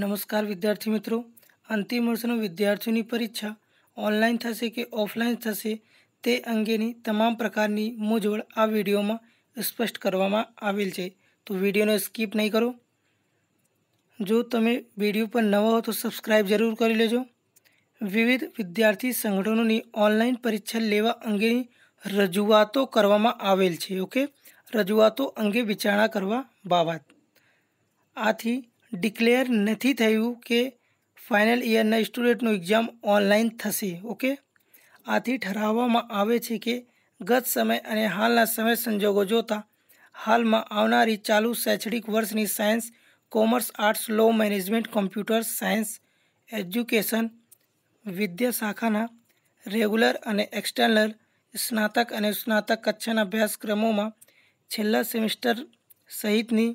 नमस्कार विद्यार्थी मित्रों अंतिम मोर्शनो विद्यार्थी ની પરીક્ષા ઓનલાઈન થશે કે ઓફલાઈન થશે તે અંગેની તમામ પ્રકારની મૂજોળ આ વિડિયોમાં સ્પષ્ટ કરવામાં આવેલ છે તો વિડિયોનો સ્કીપ ન કરો જો તમે વિડિયો પર નવા હો તો સબ્સ્ક્રાઇબ જરૂર કરી લેજો વિવિધ વિદ્યાર્થી સંઘઠનો ની ઓનલાઈન પરીક્ષણ લેવા અંગે રજૂઆતો કરવામાં આવેલ છે ઓકે રજૂઆતો અંગે વિચારણા કરવા બાબત આ થી ડિક્લેર નથી થયું કે ફાઇનલ ઇયરના સ્ટુડન્ટનું એક્ઝામ ઓનલાઈન થશે ઓકે આથી ઠરાવવામાં આવે છે કે ગત સમય અને હાલના સમય સંજોગો જોતાં હાલમાં આવનારી ચાલુ શૈક્ષણિક વર્ષની science commerce arts law management computer science education વિદ્યા શાખાના રેગ્યુલર અને એક્સટર્નલ સ્નાતક અને સ્નાતક કક્ષાના અભ્યાસક્રમોમાં છેલ્લા સેમિસ્ટર સહિતની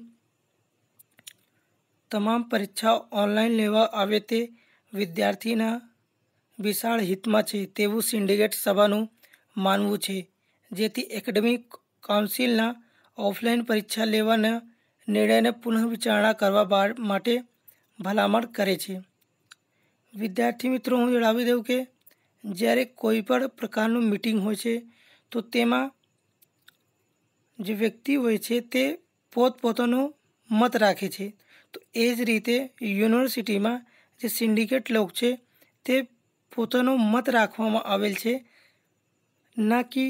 તમામ પરીક્ષાઓ ઓનલાઈન લેવા આવે તે વિદ્યાર્થીના વિશાળ હિતમાં છે તેવું સિન્ડિકેટ સભાનું માનવું છે જેથી એકેડેમિક કાઉન્સિલના ઓફલાઈન પરીક્ષા લેવાના નિર્ણયને પુનઃવિચારણા કરવા માટે ભલામણ કરે છે વિદ્યાર્થી મિત્રો હું જણાવી દઉં કે જ્યારે કોઈ પણ પ્રકારનું મિટિંગ હોય છે તો તેમાં જે વ્યક્તિ હોય છે તે પોતપોતાનો મત રાખે છે તો એ જ રીતે યુનિવર્સિટીમાં જે સિન્ડિકેટ લોક છે તે પોતાનો મત રાખવામાં આવેલ છે ના કે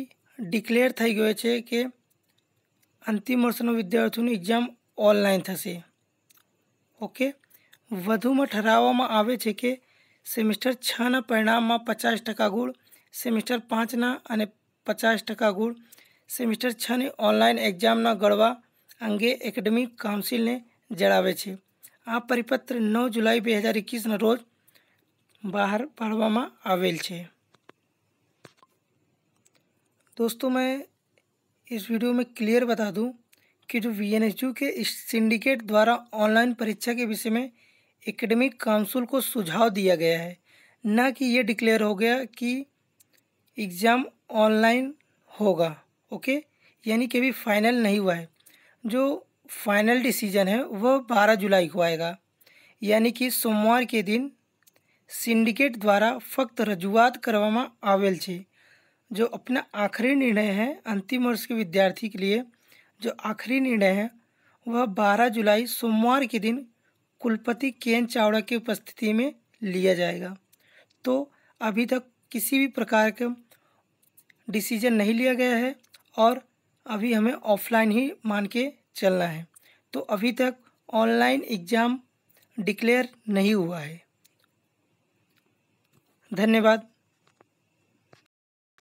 ડિક્લેર થઈ ગયો છે કે અંતિમ વર્ષનો વિદ્યાર્થીઓની એક્ઝામ ઓનલાઈન થશે ઓકે વધુમાં ઠરાવવામાં આવે છે કે સેમિસ્ટર છના પરિણામમાં પચાસ ટકા ગુણ સેમિસ્ટર પાંચના અને પચાસ ટકા ગુણ સેમિસ્ટર છની ઓનલાઈન એક્ઝામના ગળવા અંગે એકેડેમિક કાઉન્સિલને जड़ावे आ परिपत्र नौ जुलाई જુલાઈ બે रोज बहार રોજ दोस्तों मैं इस वीडियो में क्लियर बता दूं कि जो वी के सिंडिकेट द्वारा ऑनलाइन परीक्षा के विषय में एकेडमिक काउंसिल को सुझाव दिया गया है ना कि ये डिक्लेयर हो गया कि एग्ज़ाम ऑनलाइन होगा ओके यानी कि अभी फाइनल नहीं हुआ है जो फाइनल डिसीजन है वह बारह जुलाई को आएगा यानी कि सोमवार के दिन सिंडिकेट द्वारा फक्त रजूआत કરવામાં आवेल છે जो अपना आखिरी निर्णय है अंतिम वर्ष के विद्यार्थी के लिए जो आखिरी निर्णय है वह 12 जुलाई सोमवार के दिन कुलपति के एन चावड़ा की उपस्थिति में लिया जाएगा तो अभी तक किसी भी प्रकार का डिसीजन नहीं लिया गया है और अभी हमें ऑफलाइन ही मान के चल रहा है तो अभी तक ऑनलाइन एग्ज़ाम डिक्लेयर नहीं हुआ है धन्यवाद